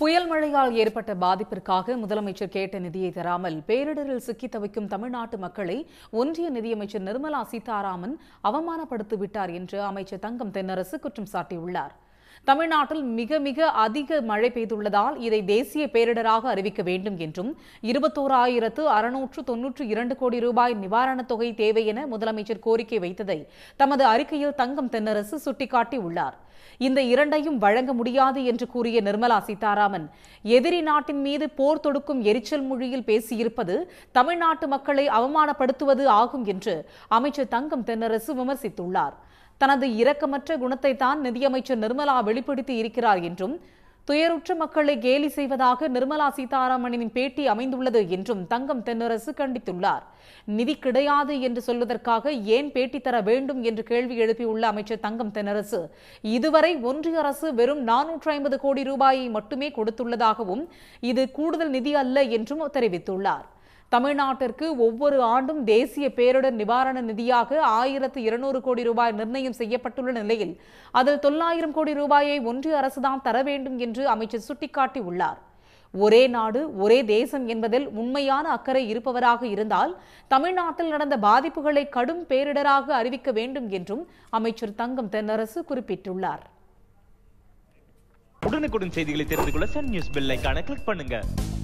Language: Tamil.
புயல் மழையால் ஏற்பட்ட பாதிப்பிற்காக முதலமைச்சர் கேட்ட நிதியை தராமல் பேரிடரில் சிக்கி தவிக்கும் தமிழ்நாட்டு மக்களை ஒன்றிய நிதியமைச்சர் நிர்மலா சீதாராமன் அவமானப்படுத்திவிட்டார் என்று அமைச்சர் தங்கம் தென்னரசு குற்றம் சாட்டியுள்ளார் தமிழ்நாட்டில் மிக மிக அதிக மழை பெய்துள்ளதால் இதை தேசிய பேரிடராக அறிவிக்க வேண்டும் என்றும் இருபத்தோராயிரத்து அறுநூற்று தொன்னூற்று இரண்டு கோடி ரூபாய் நிவாரணத் தொகை தேவை என முதலமைச்சர் கோரிக்கை வைத்ததை தமது அறிக்கையில் தங்கம் தென்னரசு சுட்டிக்காட்டியுள்ளார் இந்த இரண்டையும் வழங்க முடியாது என்று கூறிய நிர்மலா சீதாராமன் எதிரி நாட்டின் மீது போர் தொடுக்கும் எரிச்சல் மொழியில் பேசியிருப்பது தமிழ்நாட்டு மக்களை அவமானப்படுத்துவது ஆகும் என்று அமைச்சர் தங்கம் தென்னரசு விமர்சித்துள்ளார் தனது இரக்கமற்ற குணத்தை தான் நிதியமைச்சர் நிர்மலா வெளிப்படுத்தி இருக்கிறார் என்றும் துயருற்ற மக்களை கேலி செய்வதாக நிர்மலா சீதாராமனின் பேட்டி அமைந்துள்ளது என்றும் தங்கம் தென்னரசு கண்டித்துள்ளார் நிதி கிடையாது என்று சொல்வதற்காக ஏன் பேட்டி தர வேண்டும் என்று கேள்வி எழுப்பியுள்ள அமைச்சர் தங்கம் தென்னரசு இதுவரை ஒன்றிய அரசு வெறும் நானூற்று ஐம்பது கோடி ரூபாயை மட்டுமே கொடுத்துள்ளதாகவும் இது கூடுதல் நிதி அல்ல என்றும் தெரிவித்துள்ளார் தமிழ்நாட்டிற்கு ஒவ்வொரு ஆண்டும் தேசிய பேரிடர் நிவாரண நிதியாக ஆயிரத்து இருநூறு கோடி ரூபாய் நிர்ணயம் செய்யப்பட்டுள்ள நிலையில் அதில் தொள்ளாயிரம் கோடி ரூபாயை ஒன்றிய அரசுதான் தர வேண்டும் என்று அமைச்சர் சுட்டிக்காட்டியுள்ளார் ஒரே நாடு ஒரே தேசம் என்பதில் உண்மையான அக்கறை இருப்பவராக இருந்தால் தமிழ்நாட்டில் நடந்த பாதிப்புகளை கடும் பேரிடராக அறிவிக்க வேண்டும் என்றும் அமைச்சர் தங்கம் தென்னரசு குறிப்பிட்டுள்ளார் உடனுக்குடன் செய்திகளை தெரிந்து கொள்ள சன் நியூஸ் பெல் கிளிக் பண்ணுங்க